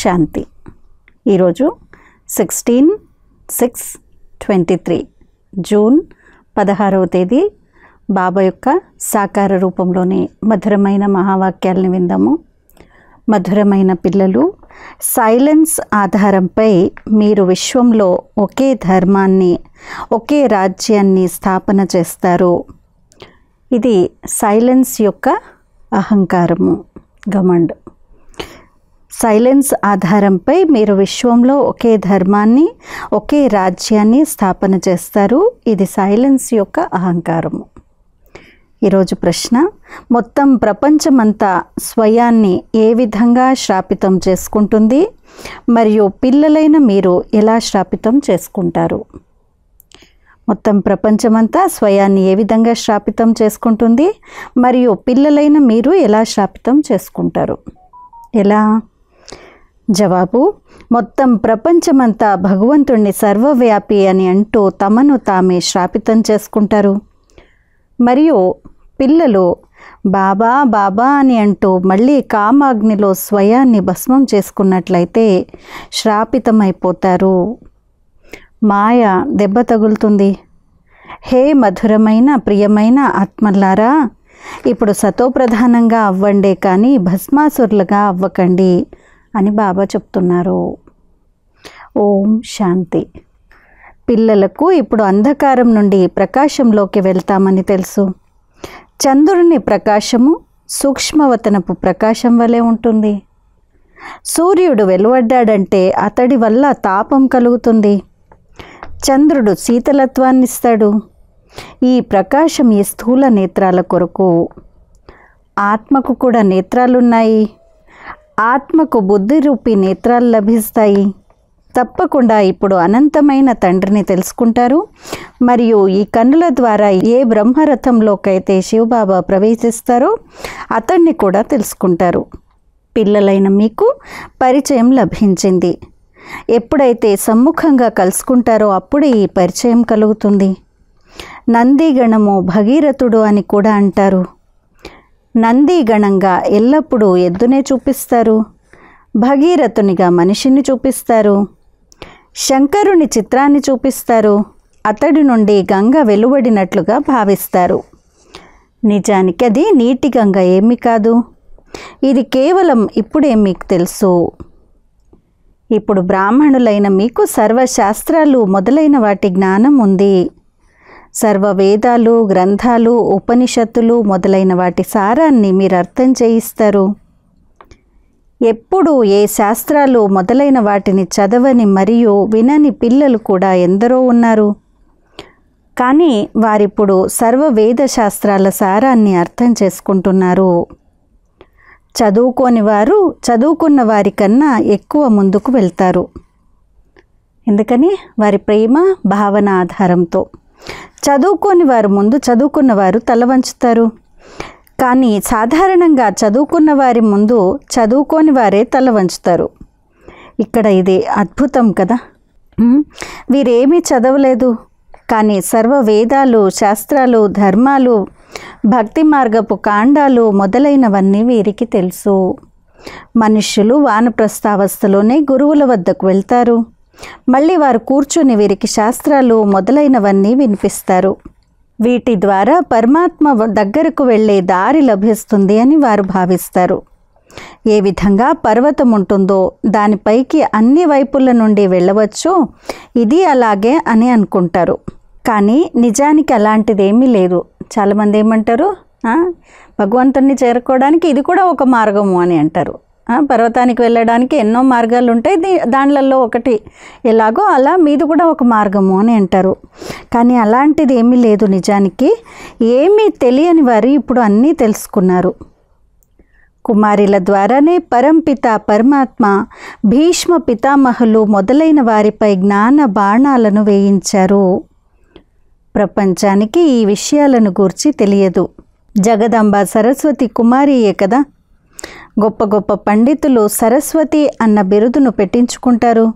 శాంతి ఈరోజు sixteen six twenty three June పదహారవ తేదీ బాబా యొక్క సాకార రూపంలోని మధురమైన మహావాక్యాలని విందాము మధురమైన పిల్లలు సైలెన్స్ ఆధారంపై మీరు విశ్వంలో ఒకే ధర్మాన్ని ఒకే రాజ్యాన్ని స్థాపన చేస్తారు ఇది సైలెన్స్ యొక్క అహంకారము గమండ్ సైలెన్స్ ఆధారంపై మీరు విశ్వంలో ఒకే ధర్మాన్ని ఒకే రాజ్యాన్ని స్థాపన చేస్తారు ఇది సైలెన్స్ యొక్క అహంకారము ఈరోజు ప్రశ్న మొత్తం ప్రపంచమంతా స్వయాన్ని ఏ విధంగా శ్రాపితం చేసుకుంటుంది మరియు పిల్లలైన మీరు ఎలా శ్రాపితం చేసుకుంటారు మొత్తం ప్రపంచమంతా స్వయాన్ని ఏ విధంగా శ్రాపితం చేసుకుంటుంది మరియు పిల్లలైన మీరు ఎలా శ్రాపితం చేసుకుంటారు ఎలా జవాబు మొత్తం ప్రపంచమంతా భగవంతుణ్ణి సర్వవ్యాపి అని అంటూ తమను తామే శ్రాపితం చేసుకుంటారు మరియు పిల్లలు బాబా బాబా అని అంటూ మళ్ళీ కామాగ్నిలో స్వయాన్ని భస్మం చేసుకున్నట్లయితే శ్రాపితమైపోతారు మాయ దెబ్బ తగులుతుంది హే మధురమైన ప్రియమైన ఆత్మలారా ఇప్పుడు సతోప్రధానంగా అవ్వండే కానీ భస్మాసురులుగా అవ్వకండి అని బాబా చెప్తున్నారు ఓం శాంతి పిల్లలకు ఇప్పుడు అంధకారం నుండి ప్రకాశంలోకి వెళ్తామని తెలుసు చంద్రుని ప్రకాశము సూక్ష్మవతనపు ప్రకాశం వలె ఉంటుంది సూర్యుడు వెలువడ్డాడంటే అతడి వల్ల తాపం కలుగుతుంది చంద్రుడు శీతలత్వాన్ని ఇస్తాడు ఈ ప్రకాశం ఈ స్థూల నేత్రాల కొరకు ఆత్మకు కూడా నేత్రాలున్నాయి ఆత్మకు బుద్ధి రూపి నేత్రాలు లభిస్తాయి తప్పకుండా ఇప్పుడు అనంతమైన తండ్రిని తెలుసుకుంటారు మరియు ఈ కన్నుల ద్వారా ఏ బ్రహ్మరథంలోకైతే శివబాబా ప్రవేశిస్తారో అతన్ని కూడా తెలుసుకుంటారు పిల్లలైన మీకు పరిచయం లభించింది ఎప్పుడైతే సమ్ముఖంగా కలుసుకుంటారో అప్పుడే ఈ పరిచయం కలుగుతుంది నందిగణము భగీరథుడు అని కూడా అంటారు గణంగా ఎల్లప్పుడూ ఎద్దునే చూపిస్తారు భగీరథునిగా మనిషిని చూపిస్తారు శంకరుని చిత్రాన్ని చూపిస్తారు అతడి నుండి గంగ వెలువడినట్లుగా భావిస్తారు నిజానికి అది నీటి గంగ ఏమీ కాదు ఇది కేవలం ఇప్పుడే మీకు తెలుసు ఇప్పుడు బ్రాహ్మణులైన మీకు సర్వశాస్త్రాలు మొదలైన వాటి జ్ఞానం ఉంది సర్వవేదాలు గ్రంథాలు ఉపనిషత్తులు మొదలైన వాటి సారాన్ని మీరు అర్థం చేయిస్తారు ఎప్పుడు ఏ శాస్త్రాలు మొదలైన వాటిని చదవని మరియు వినని పిల్లలు కూడా ఎందరో ఉన్నారు కానీ వారిప్పుడు సర్వవేద శాస్త్రాల సారాన్ని అర్థం చేసుకుంటున్నారు చదువుకోని వారు చదువుకున్న వారికన్నా ఎక్కువ ముందుకు వెళ్తారు ఎందుకని వారి ప్రేమ భావన ఆధారంతో చదువుకోని వారు ముందు చదువుకున్న వారు తల వంచుతారు కానీ సాధారణంగా చదువుకున్న వారి ముందు చదువుకోని వారే తల వంచుతారు ఇక్కడ ఇది అద్భుతం కదా వీరేమీ చదవలేదు కానీ సర్వ వేదాలు శాస్త్రాలు ధర్మాలు భక్తి మార్గపు కాండాలు మొదలైనవన్నీ వీరికి తెలుసు మనుష్యులు ప్రస్తావస్థలోనే గురువుల వద్దకు వెళ్తారు మళ్ళీ వారు కూర్చుని వీరికి శాస్త్రాలు మొదలైనవన్నీ వినిపిస్తారు వీటి ద్వారా పరమాత్మ దగ్గరకు వెళ్ళే దారి లభిస్తుంది అని వారు భావిస్తారు ఏ విధంగా పర్వతం ఉంటుందో దానిపైకి అన్ని వైపుల నుండి వెళ్ళవచ్చు ఇది అలాగే అని అనుకుంటారు కానీ నిజానికి అలాంటిది ఏమీ లేదు చాలామంది ఏమంటారు భగవంతుణ్ణి చేరుకోవడానికి ఇది కూడా ఒక మార్గము అని అంటారు పర్వతానికి వెళ్ళడానికి ఎన్నో మార్గాలు ఉంటాయి దీ దానిలలో ఒకటి ఎలాగో అలా మీది కూడా ఒక మార్గము అని అంటారు కానీ అలాంటిది ఏమీ లేదు నిజానికి ఏమీ తెలియని వారు ఇప్పుడు అన్నీ తెలుసుకున్నారు కుమారిల ద్వారానే పరంపిత పరమాత్మ భీష్మ పితామహులు మొదలైన వారిపై జ్ఞాన బాణాలను వేయించారు ప్రపంచానికి ఈ విషయాలను గూర్చి తెలియదు జగదంబ సరస్వతి కుమారియే కదా గొప్ప గొప్ప పండితులు సరస్వతి అన్న బిరుదును పెట్టించుకుంటారు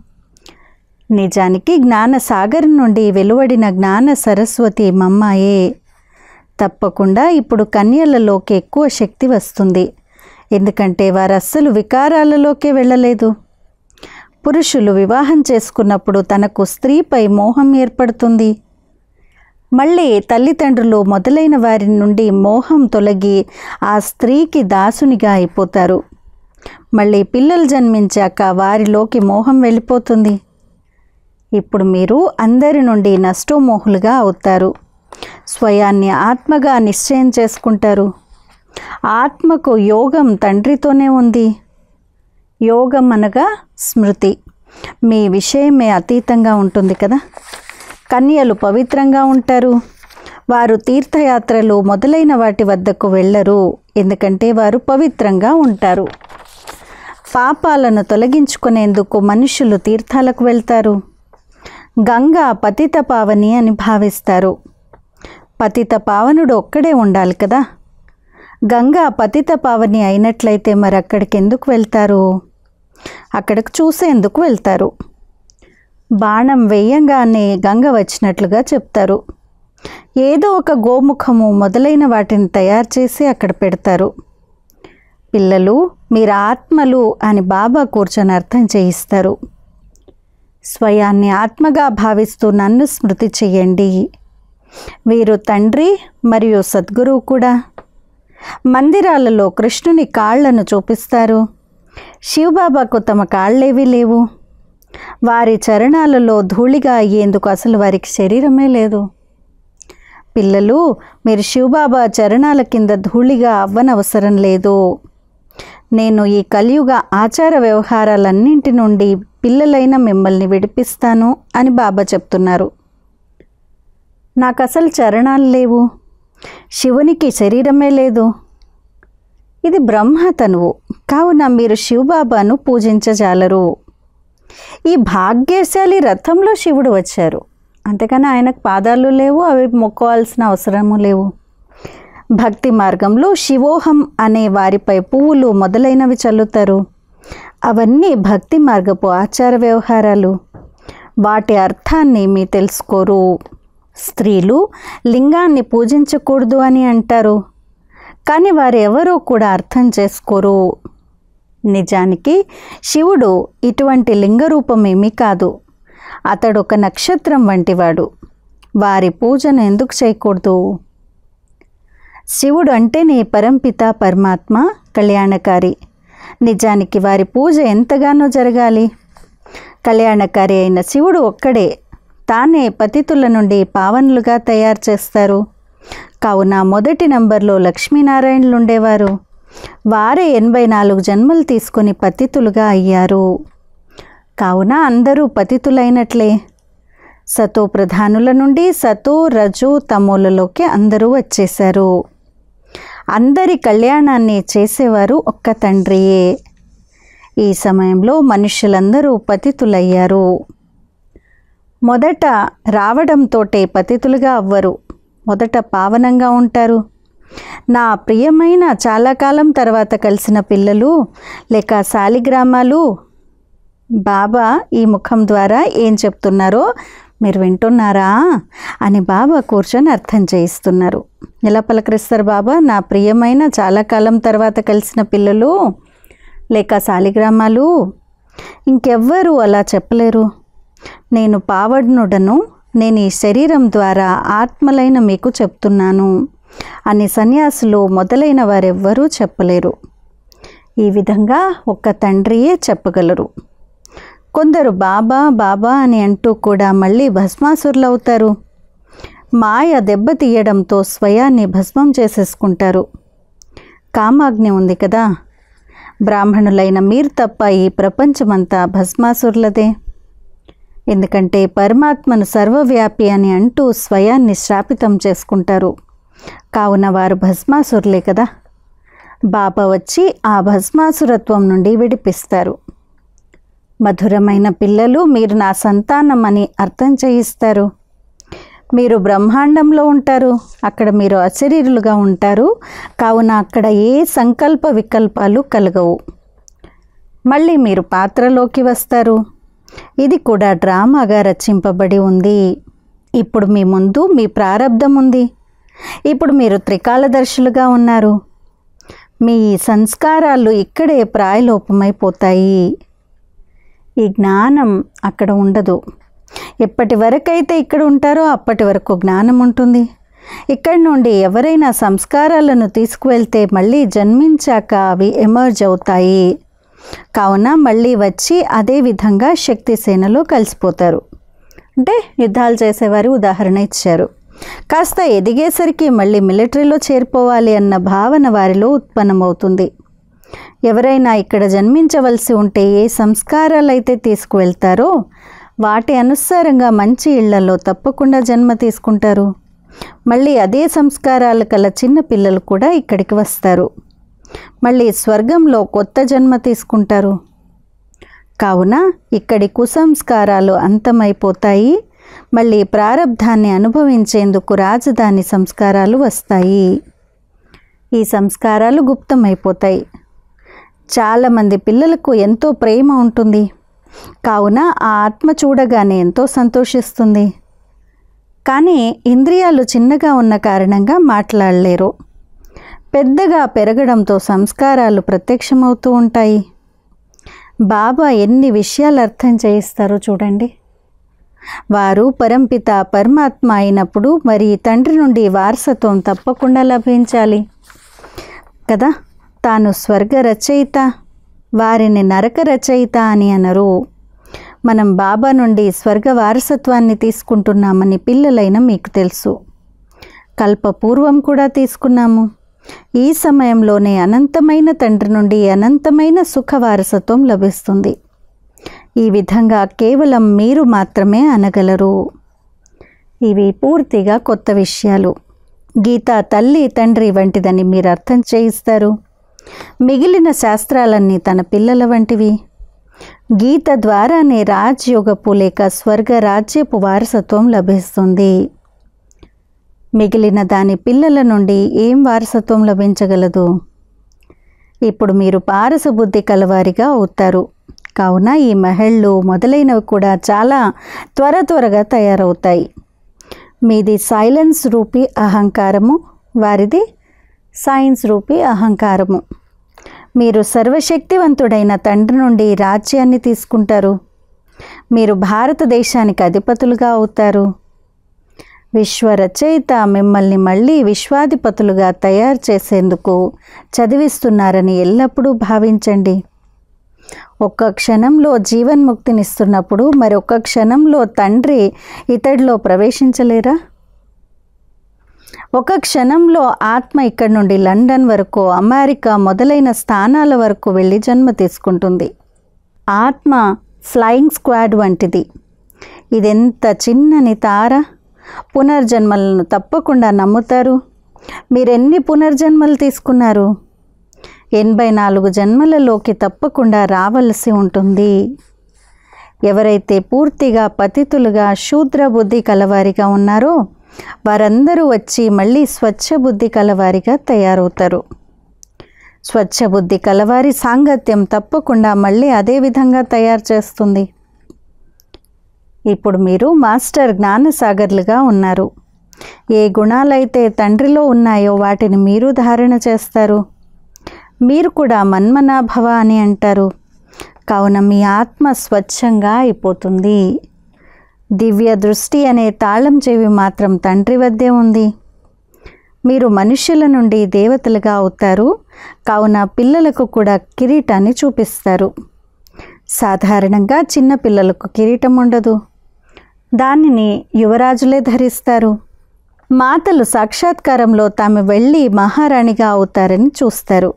నిజానికి జ్ఞానసాగర్ నుండి వెలువడిన జ్ఞాన సరస్వతి మమ్మాయే తప్పకుండా ఇప్పుడు కన్యలలోకి ఎక్కువ శక్తి వస్తుంది ఎందుకంటే వారు అస్సలు వికారాలలోకే వెళ్ళలేదు పురుషులు వివాహం చేసుకున్నప్పుడు తనకు స్త్రీపై మోహం ఏర్పడుతుంది మళ్ళీ తల్లిదండ్రులు మొదలైన వారి నుండి మోహం తొలగి ఆ స్త్రీకి దాసునిగా అయిపోతారు మళ్ళీ పిల్లలు జన్మించాక వారిలోకి మోహం వెళ్ళిపోతుంది ఇప్పుడు మీరు అందరి నుండి నష్టోమోహులుగా అవుతారు స్వయాన్ని ఆత్మగా నిశ్చయం చేసుకుంటారు ఆత్మకు యోగం తండ్రితోనే ఉంది యోగం అనగా స్మృతి మీ విషయమే అతీతంగా ఉంటుంది కదా కన్యలు పవిత్రంగా ఉంటారు వారు తీర్థయాత్రలు మొదలైన వాటి వద్దకు వెళ్ళరు ఎందుకంటే వారు పవిత్రంగా ఉంటారు పాపాలను తొలగించుకునేందుకు మనుషులు తీర్థాలకు వెళ్తారు గంగా పతిత పావని అని భావిస్తారు పతిత పావనుడు ఒక్కడే ఉండాలి కదా గంగా పతిత పావని అయినట్లయితే మరి అక్కడికి ఎందుకు వెళ్తారు అక్కడికి చూసేందుకు వెళ్తారు బాణం వేయంగానే గంగ వచ్చినట్లుగా చెప్తారు ఏదో ఒక గోముఖము మొదలైన వాటిని తయారు చేసి అక్కడ పెడతారు పిల్లలు మీరు ఆత్మలు అని బాబా కూర్చొని అర్థం చేయిస్తారు స్వయాన్ని ఆత్మగా భావిస్తూ నన్ను స్మృతి చేయండి వీరు తండ్రి మరియు సద్గురువు కూడా మందిరాలలో కృష్ణుని కాళ్లను చూపిస్తారు శివబాబాకు తమ కాళ్ళేవీ లేవు వారి చరణాలలో ధూళిగా అయ్యేందుకు అసలు వారికి శరీరమే లేదు పిల్లలు మీరు శివబాబా చరణాల కింద ధూళిగా అవ్వనవసరం లేదు నేను ఈ కలియుగ ఆచార వ్యవహారాలన్నింటి నుండి పిల్లలైన మిమ్మల్ని విడిపిస్తాను అని బాబా చెప్తున్నారు నాకు అసలు చరణాలు లేవు శివునికి శరీరమే లేదు ఇది బ్రహ్మ తనువు కావున మీరు శివబాబాను పూజించజాలరు ఈ భాగ్యశాలి రథంలో శివుడు వచ్చారు అంతేకాని ఆయనకు పాదాలు లేవు అవి మొక్కోవాల్సిన అవసరము లేవు భక్తి మార్గంలో శివోహం అనే వారిపై పువ్వులు మొదలైనవి చల్లుతారు అవన్నీ భక్తి మార్గపు ఆచార వ్యవహారాలు వాటి అర్థాన్ని మీ తెలుసుకోరు స్త్రీలు లింగాన్ని పూజించకూడదు అని అంటారు కానీ వారెవరూ కూడా అర్థం చేసుకోరు నిజానికి శివుడు ఇటువంటి లింగరూపమేమీ కాదు అతడు ఒక నక్షత్రం వంటివాడు వారి పూజను ఎందుకు చేయకూడదు శివుడు అంటే నీ పరంపిత పరమాత్మ కళ్యాణకారి నిజానికి వారి పూజ ఎంతగానో జరగాలి కళ్యాణకారి అయిన శివుడు ఒక్కడే తానే పతితుల నుండి పావనులుగా తయారు చేస్తారు కావున మొదటి నంబర్లో లక్ష్మీనారాయణులు ఉండేవారు వారే ఎనభై నాలుగు జన్మలు తీసుకొని పతితులుగా అయ్యారు కావున అందరూ పతితులైనట్లే సతో ప్రధానుల నుండి సతో రజు తమోలలోకి అందరూ వచ్చేశారు అందరి కళ్యాణాన్ని చేసేవారు ఒక్క తండ్రియే ఈ సమయంలో మనుషులందరూ పతితులయ్యారు మొదట రావడంతోటే పతితులుగా అవ్వరు మొదట పావనంగా ఉంటారు నా ప్రియమైన చాలా కాలం తర్వాత కలిసిన పిల్లలు లేక శాలిగ్రామాలు బాబా ఈ ముఖం ద్వారా ఏం చెప్తున్నారో మీరు వింటున్నారా అని బాబా కూర్చొని అర్థం చేయిస్తున్నారు ఎలా పలకరిస్తారు బాబా నా ప్రియమైన చాలా కాలం తర్వాత కలిసిన పిల్లలు లేక శాలిగ్రామాలు ఇంకెవ్వరు అలా చెప్పలేరు నేను పావడ్నుడను నేను ఈ శరీరం ద్వారా ఆత్మలైన మీకు చెప్తున్నాను అని సన్యాసులు మొదలైన వారెవ్వరూ చెప్పలేరు ఈ విధంగా ఒక్క తండ్రియే చెప్పగలరు కొందరు బాబా బాబా అని అంటూ కూడా మళ్ళీ భస్మాసురులవుతారు మాయ దెబ్బతీయడంతో స్వయాన్ని భస్మం చేసేసుకుంటారు కామాగ్ని ఉంది కదా బ్రాహ్మణులైన మీరు తప్ప ఈ ప్రపంచమంతా భస్మాసురులదే ఎందుకంటే పరమాత్మను సర్వవ్యాపి అని అంటూ స్వయాన్ని శాపితం చేసుకుంటారు కావున వారు భస్మాసురులే కదా బాప వచ్చి ఆ భస్మాసురత్వం నుండి విడిపిస్తారు మధురమైన పిల్లలు మీరు నా సంతానం అని అర్థం చేయిస్తారు మీరు బ్రహ్మాండంలో ఉంటారు అక్కడ మీరు అశరీరులుగా ఉంటారు కావున అక్కడ ఏ సంకల్ప వికల్పాలు కలగవు మళ్ళీ మీరు పాత్రలోకి వస్తారు ఇది కూడా డ్రామాగా రచింపబడి ఉంది ఇప్పుడు మీ ముందు మీ ప్రారంధం ఉంది ఇప్పుడు మీరు త్రికాలదర్శులుగా ఉన్నారు మీ సంస్కారాలు ఇక్కడే ప్రాయలోపమైపోతాయి ఈ జ్ఞానం అక్కడ ఉండదు ఎప్పటి వరకైతే ఇక్కడ ఉంటారో అప్పటి వరకు జ్ఞానం ఉంటుంది ఇక్కడి నుండి ఎవరైనా సంస్కారాలను తీసుకువెళ్తే మళ్ళీ జన్మించాక అవి ఎమర్జ్ అవుతాయి కావున మళ్ళీ వచ్చి అదే విధంగా శక్తి సేనలో కలిసిపోతారు అంటే యుద్ధాలు చేసేవారు ఉదాహరణ ఇచ్చారు కాస్త ఎదిగేసరికి మళ్ళీ మిలిటరీలో చేరిపోవాలి అన్న భావన వారిలో ఉత్పన్నమవుతుంది ఎవరైనా ఇక్కడ జన్మించవలసి ఉంటే ఏ సంస్కారాలైతే తీసుకువెళ్తారో వాటి అనుసారంగా మంచి ఇళ్లలో తప్పకుండా జన్మ తీసుకుంటారు మళ్ళీ అదే సంస్కారాలు కల చిన్న పిల్లలు కూడా ఇక్కడికి వస్తారు మళ్ళీ స్వర్గంలో కొత్త జన్మ తీసుకుంటారు కావున ఇక్కడి కుసంస్కారాలు అంతమైపోతాయి మళ్ళీ ప్రారంధాన్ని అనుభవించేందుకు రాజధాని సంస్కారాలు వస్తాయి ఈ సంస్కారాలు గుప్తమైపోతాయి చాలామంది పిల్లలకు ఎంతో ప్రేమ ఉంటుంది కావున ఆ ఆత్మ చూడగానే ఎంతో సంతోషిస్తుంది కానీ ఇంద్రియాలు చిన్నగా ఉన్న కారణంగా మాట్లాడలేరు పెద్దగా పెరగడంతో సంస్కారాలు ప్రత్యక్షమవుతూ ఉంటాయి బాబా ఎన్ని విషయాలు అర్థం చేయిస్తారో చూడండి వారు పరంపిత పరమాత్మ అయినప్పుడు మరి తండ్రి నుండి వారసత్వం తప్పకుండా లభించాలి కదా తాను స్వర్గ రచయిత వారిని నరక రచయిత అని అనరు మనం బాబా నుండి స్వర్గ వారసత్వాన్ని తీసుకుంటున్నామని పిల్లలైన మీకు తెలుసు కల్పపూర్వం కూడా తీసుకున్నాము ఈ సమయంలోనే అనంతమైన తండ్రి నుండి అనంతమైన సుఖ వారసత్వం లభిస్తుంది ఈ విధంగా కేవలం మీరు మాత్రమే అనగలరు ఇవి పూర్తిగా కొత్త విషయాలు గీత తల్లి తండ్రి వంటిదని మీరు అర్థం చేయిస్తారు మిగిలిన శాస్త్రాలన్నీ తన పిల్లల వంటివి గీత ద్వారానే రాజ్యోగపు లేక స్వర్గ రాజ్యపు వారసత్వం లభిస్తుంది మిగిలిన దాని పిల్లల నుండి ఏం వారసత్వం లభించగలదు ఇప్పుడు మీరు పారసబుద్ధి కలవారిగా అవుతారు కావున ఈ మహిళలు మొదలైనవి కూడా చాలా త్వర త్వరగా తయారవుతాయి మీది సైలెన్స్ రూపి అహంకారము వారిది సైన్స్ రూపి అహంకారము మీరు సర్వశక్తివంతుడైన తండ్రి నుండి రాజ్యాన్ని తీసుకుంటారు మీరు భారతదేశానికి అధిపతులుగా అవుతారు విశ్వరచయిత మిమ్మల్ని మళ్ళీ విశ్వాధిపతులుగా తయారు చేసేందుకు చదివిస్తున్నారని ఎల్లప్పుడూ భావించండి ఒక్క క్షణంలో జీవన్ముక్తినిస్తున్నప్పుడు మరొక్క క్షణంలో తండ్రి ఇతడిలో ప్రవేశించలేరా ఒక క్షణంలో ఆత్మ ఇక్కడి నుండి లండన్ వరకు అమెరికా మొదలైన స్థానాల వరకు వెళ్ళి జన్మ తీసుకుంటుంది ఆత్మ ఫ్లయింగ్ స్క్వాడ్ వంటిది ఇదెంత చిన్నని తార పునర్జన్మలను తప్పకుండా నమ్ముతారు మీరెన్ని పునర్జన్మలు తీసుకున్నారు ఎనభై నాలుగు జన్మలలోకి తప్పకుండా రావలసి ఉంటుంది ఎవరైతే పూర్తిగా పతితులుగా శూద్ర బుద్ధి కలవారిగా ఉన్నారో వారందరూ వచ్చి మళ్ళీ స్వచ్ఛ బుద్ధి కలవారిగా తయారవుతారు స్వచ్ఛ బుద్ధి కలవారి సాంగత్యం తప్పకుండా మళ్ళీ అదే విధంగా తయారు చేస్తుంది ఇప్పుడు మీరు మాస్టర్ జ్ఞానసాగర్లుగా ఉన్నారు ఏ గుణాలైతే తండ్రిలో ఉన్నాయో వాటిని మీరు ధారణ చేస్తారు మీరు కూడా మన్మనాభవ అని అంటారు కావున మీ ఆత్మ స్వచ్ఛంగా అయిపోతుంది దివ్య దృష్టి అనే తాళం చెవి మాత్రం తండ్రి వద్దే ఉంది మీరు మనుషుల నుండి దేవతలుగా అవుతారు కావున పిల్లలకు కూడా కిరీటాన్ని చూపిస్తారు సాధారణంగా చిన్న పిల్లలకు కిరీటం ఉండదు దానిని యువరాజులే ధరిస్తారు మాతలు సాక్షాత్కారంలో తాము వెళ్ళి మహారాణిగా అవుతారని చూస్తారు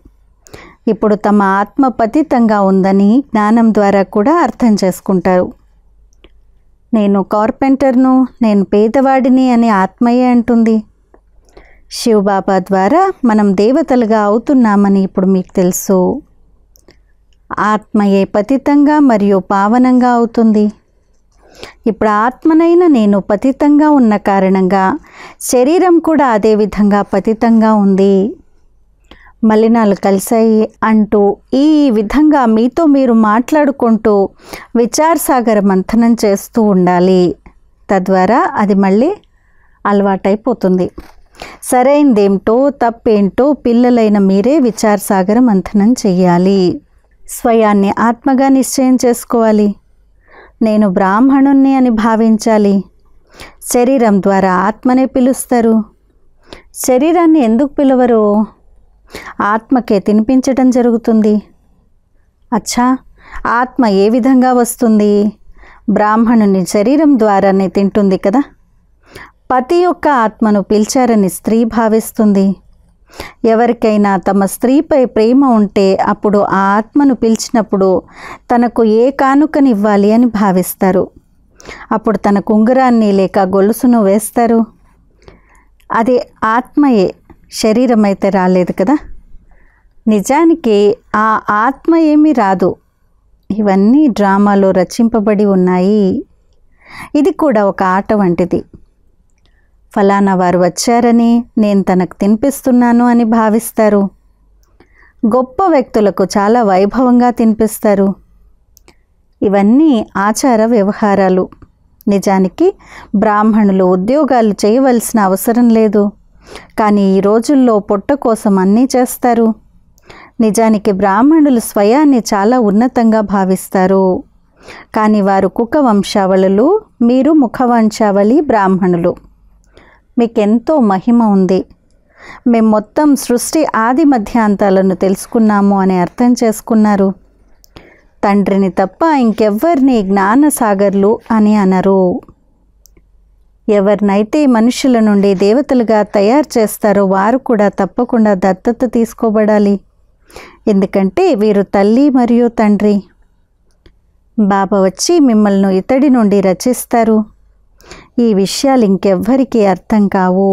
ఇప్పుడు తమ ఆత్మ పతితంగా ఉందని జ్ఞానం ద్వారా కూడా అర్థం చేసుకుంటారు నేను కార్పెంటర్ను నేను పేదవాడిని అని ఆత్మయే అంటుంది శివబాబా ద్వారా మనం దేవతలుగా అవుతున్నామని ఇప్పుడు మీకు తెలుసు ఆత్మయే పతితంగా మరియు పావనంగా అవుతుంది ఇప్పుడు ఆత్మనైన నేను పతితంగా ఉన్న కారణంగా శరీరం కూడా అదే విధంగా పతితంగా ఉంది మలినాలు కలిసాయి అంటూ ఈ విధంగా మీతో మీరు మాట్లాడుకుంటూ విచారసాగర మంథనం చేస్తూ ఉండాలి తద్వారా అది మళ్ళీ అలవాటైపోతుంది సరైందేమిటో తప్పేంటో పిల్లలైన మీరే విచారసాగర మంథనం చేయాలి స్వయాన్ని ఆత్మగా నిశ్చయం చేసుకోవాలి నేను బ్రాహ్మణుణ్ణి అని భావించాలి శరీరం ద్వారా ఆత్మనే పిలుస్తారు శరీరాన్ని ఎందుకు పిలవరు ఆత్మకే తినిపించటం జరుగుతుంది అచ్చా ఆత్మ ఏ విధంగా వస్తుంది బ్రాహ్మణుని శరీరం ద్వారానే తింటుంది కదా పతి యొక్క ఆత్మను పిలిచారని స్త్రీ భావిస్తుంది ఎవరికైనా తమ స్త్రీపై ప్రేమ ఉంటే అప్పుడు ఆ ఆత్మను పిలిచినప్పుడు తనకు ఏ కానుకనివ్వాలి అని భావిస్తారు అప్పుడు తన కుంగురాన్ని లేక గొలుసును వేస్తారు అది ఆత్మయే శరీరం అయితే రాలేదు కదా నిజానికి ఆ ఆత్మ ఏమీ రాదు ఇవన్నీ డ్రామాలో రచింపబడి ఉన్నాయి ఇది కూడా ఒక ఆట వంటిది ఫలానా వారు వచ్చారని నేను తనకు తినిపిస్తున్నాను అని భావిస్తారు గొప్ప వ్యక్తులకు చాలా వైభవంగా తినిపిస్తారు ఇవన్నీ ఆచార వ్యవహారాలు నిజానికి బ్రాహ్మణులు ఉద్యోగాలు చేయవలసిన అవసరం లేదు కానీ ఈ రోజుల్లో పొట్ట కోసం అన్నీ చేస్తారు నిజానికి బ్రాహ్మణులు స్వయాన్ని చాలా ఉన్నతంగా భావిస్తారు కానీ వారు కుక్క వంశావళులు మీరు ముఖవంశావళి బ్రాహ్మణులు మీకెంతో మహిమ ఉంది మేము మొత్తం సృష్టి ఆది మధ్యాంతాలను తెలుసుకున్నాము అని అర్థం చేసుకున్నారు తండ్రిని తప్ప ఇంకెవ్వరిని జ్ఞానసాగర్లు అని అనరు ఎవరినైతే మనుషుల నుండి దేవతలుగా తయారు చేస్తారో వారు కూడా తప్పకుండా దత్తత తీసుకోబడాలి ఎందుకంటే వీరు తల్లి మరియు తండ్రి బాబా వచ్చి మిమ్మల్ని ఇతడి నుండి రచిస్తారు ఈ విషయాలు ఇంకెవ్వరికీ అర్థం కావు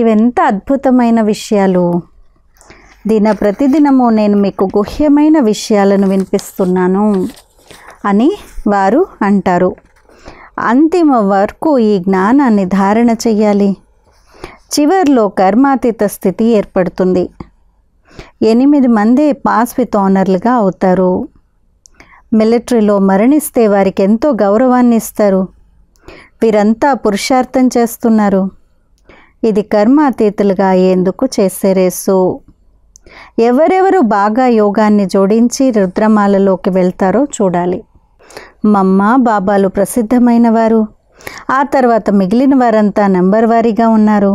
ఇవెంత అద్భుతమైన విషయాలు దిన ప్రతిదినము నేను మీకు గుహ్యమైన విషయాలను వినిపిస్తున్నాను అని వారు అంటారు అంతిమ వరకు ఈ జ్ఞానాన్ని ధారణ చెయ్యాలి చివర్లో కర్మాతీత స్థితి ఏర్పడుతుంది ఎనిమిది మంది పాస్ విత్ ఓనర్లుగా అవుతారు మిలిటరీలో మరణిస్తే వారికి ఎంతో గౌరవాన్ని ఇస్తారు వీరంతా పురుషార్థం చేస్తున్నారు ఇది కర్మాతీతులుగా అయ్యేందుకు చేసే రేసు ఎవరెవరు బాగా యోగాన్ని జోడించి రుద్రమాలలోకి వెళ్తారో చూడాలి మమ్మ బాబాలు ప్రసిద్ధమైన వారు ఆ తర్వాత మిగిలిన వారంతా నెంబర్ వారీగా ఉన్నారు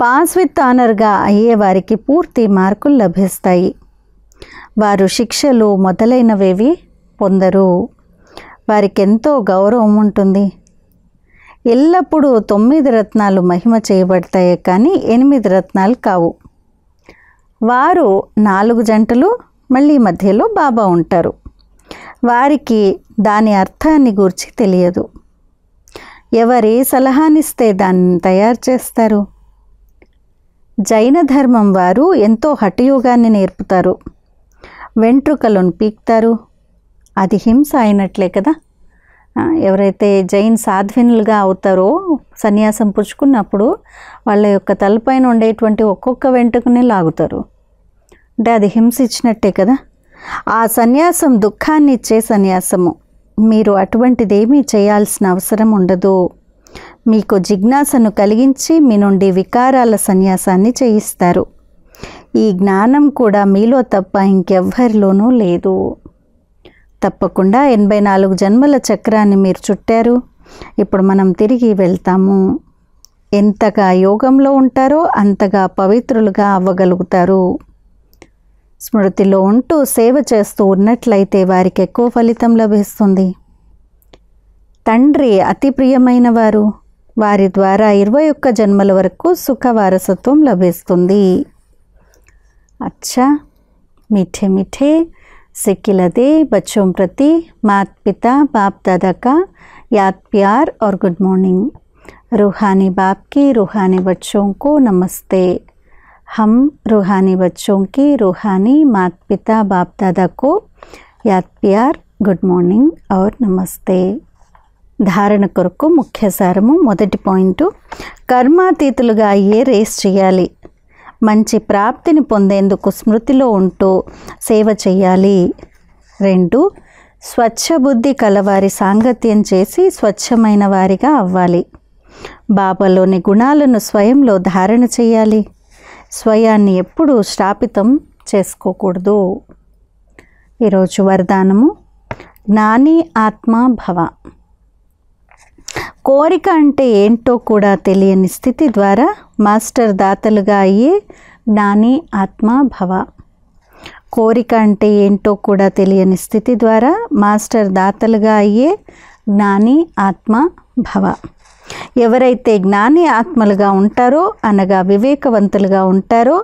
పాస్ విత్ ఆనర్గా అయ్యే వారికి పూర్తి మార్కులు లభిస్తాయి వారు శిక్షలు మొదలైనవేవి పొందరు వారికి ఎంతో గౌరవం ఉంటుంది ఎల్లప్పుడూ తొమ్మిది రత్నాలు మహిమ చేయబడతాయి కానీ ఎనిమిది రత్నాలు కావు వారు నాలుగు జంటలు మళ్ళీ మధ్యలో బాబా ఉంటారు వారికి దాని అర్థాన్ని గూర్చి తెలియదు ఎవరి సలహానిస్తే దాన్ని తయారు చేస్తారు జైన ధర్మం వారు ఎంతో హఠయోగాన్ని నేర్పుతారు వెంట్రుకలను పీక్తారు అది హింస అయినట్లే కదా ఎవరైతే జైన్ సాధ్వినులుగా అవుతారో సన్యాసం పుచ్చుకున్నప్పుడు వాళ్ళ యొక్క తలపైన ఉండేటువంటి ఒక్కొక్క వెంట్రుకని లాగుతారు అంటే అది హింస ఇచ్చినట్టే కదా ఆ సన్యాసం దుఃఖాన్నిచ్చే సన్యాసము మీరు అటువంటిదేమీ చేయాల్సిన అవసరం ఉండదు మీకు జిజ్ఞాసను కలిగించి మీ నుండి వికారాల సన్యాసాన్ని చేయిస్తారు ఈ జ్ఞానం కూడా మీలో తప్ప ఇంకెవ్వరిలోనూ లేదు తప్పకుండా ఎనభై నాలుగు జన్మల చక్రాన్ని మీరు చుట్టారు ఇప్పుడు మనం తిరిగి వెళ్తాము ఎంతగా యోగంలో ఉంటారో అంతగా పవిత్రులుగా అవ్వగలుగుతారు స్మృతిలో ఉంటూ సేవ చేస్తూ ఉన్నట్లయితే వారికి ఎక్కువ ఫలితం లభిస్తుంది తండ్రి అతి ప్రియమైన వారు వారి ద్వారా ఇరవై ఒక్క జన్మల వరకు సుఖ వారసత్వం లభిస్తుంది అచ్చా మిఠే మిఠే సిక్కిలదే బచ్చం ప్రతి మాత్ పిత బాప్ बाप యాత్ ప్యార్ ఆర్ గుడ్ మార్నింగ్ రుహాని బాప్కి రుహాని बाप నమస్తే हम रूहानी बच्चों की रूहानी माता पिता बाप दादा को याद प्यार గుడ్ మార్నింగ్ అవర్ నమస్తే ధారణ కొరకు ముఖ్య సారము మొదటి పాయింటు కర్మాతీతులుగా అయ్యే రేస్ చేయాలి మంచి ప్రాప్తిని పొందేందుకు స్మృతిలో ఉంటూ సేవ చేయాలి రెండు స్వచ్ఛ బుద్ధి కలవారి సాంగత్యం చేసి స్వచ్ఛమైన వారిగా అవ్వాలి బాబాలోని గుణాలను స్వయంలో ధారణ చేయాలి స్వయాన్ని ఎప్పుడూ స్థాపితం చేసుకోకూడదు ఈరోజు వరదానము జ్ఞాని ఆత్మ భవ కోరిక అంటే ఏంటో కూడా తెలియని స్థితి ద్వారా మాస్టర్ దాతలుగా అయ్యే జ్ఞాని ఆత్మ భవ కోరిక అంటే ఏంటో కూడా తెలియని స్థితి ద్వారా మాస్టర్ దాతలుగా అయ్యే జ్ఞాని ఆత్మ భవ ఎవరైతే జ్ఞాని ఆత్మలుగా ఉంటారో అనగా వివేకవంతులుగా ఉంటారో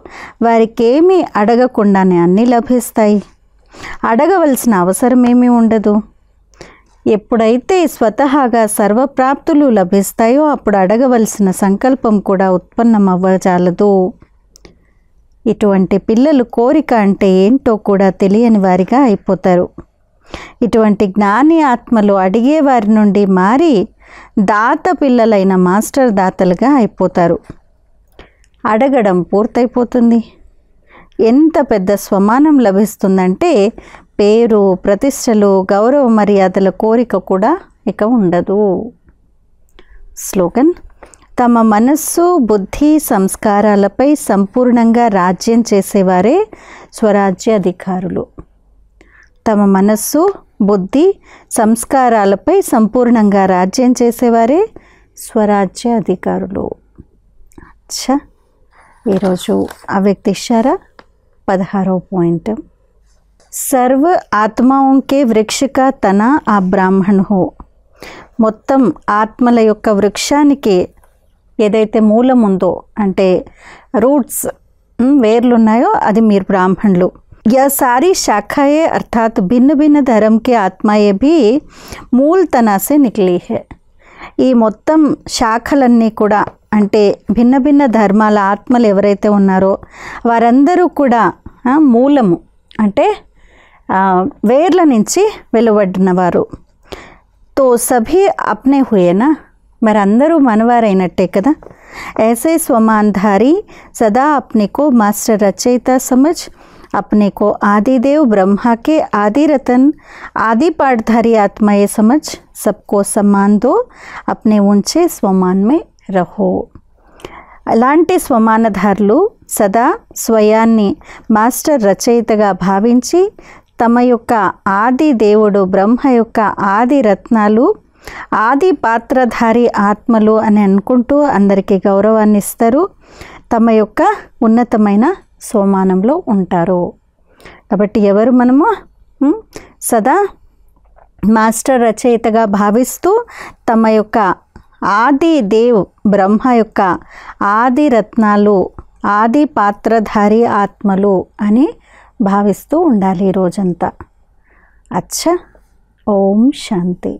వారికేమీ అడగకుండానే అన్నీ లభిస్తాయి అడగవలసిన అవసరం ఏమీ ఉండదు ఎప్పుడైతే స్వతహాగా సర్వప్రాప్తులు లభిస్తాయో అప్పుడు అడగవలసిన సంకల్పం కూడా ఉత్పన్నమవ్వజాలదు ఇటువంటి పిల్లలు కోరిక అంటే ఏంటో కూడా తెలియని వారిగా అయిపోతారు ఇటువంటి జ్ఞాని ఆత్మలు అడిగే వారి నుండి మారి దాత పిల్లలైన మాస్టర్ దాతలుగా అయిపోతారు అడగడం పూర్తయిపోతుంది ఎంత పెద్ద స్వమానం లభిస్తుందంటే పేరు ప్రతిష్టలు గౌరవ మర్యాదల కోరిక కూడా ఇక ఉండదు స్లోగన్ తమ మనస్సు బుద్ధి సంస్కారాలపై సంపూర్ణంగా రాజ్యం చేసేవారే స్వరాజ్య అధికారులు తమ మనస్సు బుద్ధి సంస్కారాలపై సంపూర్ణంగా రాజ్యం చేసేవారే స్వరాజ్య అధికారులు అచ్చా ఈరోజు ఆ వ్యక్తి ఇచ్చారా పదహారో పాయింట్ సర్వ ఆత్మాంకే వృక్షిక తన ఆ బ్రాహ్మణు మొత్తం ఆత్మల యొక్క వృక్షానికి ఏదైతే మూలం ఉందో అంటే రూట్స్ వేర్లు ఉన్నాయో అది మీరు బ్రాహ్మణులు यह सारी शाखाएं अर्थात भिन्न भिन्न धर्म के आत्माएं भी मूल तना से निकली है ఈ మొత్తం శాఖలన్నీ కూడా అంటే భిన్న భిన్న ధర్మాల ఆత్మలు ఎవరైతే ఉన్నారో వారందరూ కూడా మూలము అంటే వేర్ల నుంచి వెలువడినవారు తో సభీ అప్నే హుయేనా మరి అందరూ మనవారైనట్టే కదా ऐसे స్వమాన్ధారి సదా अपने మాస్టర్ రచయిత సమజ్ अपने को देव ब्रह्मा के आदि रतन आदि पाठधारी आत्मा ये समझ सबको सम्मान दो अपने ऊंचे स्वमान में रहो అలాంటి స్వమానధారులు సదా స్వయాన్ని మాస్టర్ రచయితగా భావించి తమ యొక్క ఆది దేవుడు బ్రహ్మ యొక్క ఆది రత్నాలు ఆది పాత్రధారి ఆత్మలు అని అనుకుంటూ అందరికీ గౌరవాన్ని ఇస్తారు తమ యొక్క ఉన్నతమైన సోమానంలో ఉంటారు కాబట్టి ఎవరు మనము సదా మాస్టర్ రచయితగా భావిస్తూ తమ యొక్క ఆది దేవ్ బ్రహ్మ యొక్క ఆది రత్నాలు ఆది పాత్రధారి ఆత్మలు అని భావిస్తూ ఉండాలి రోజంతా అచ్చ ఓం శాంతి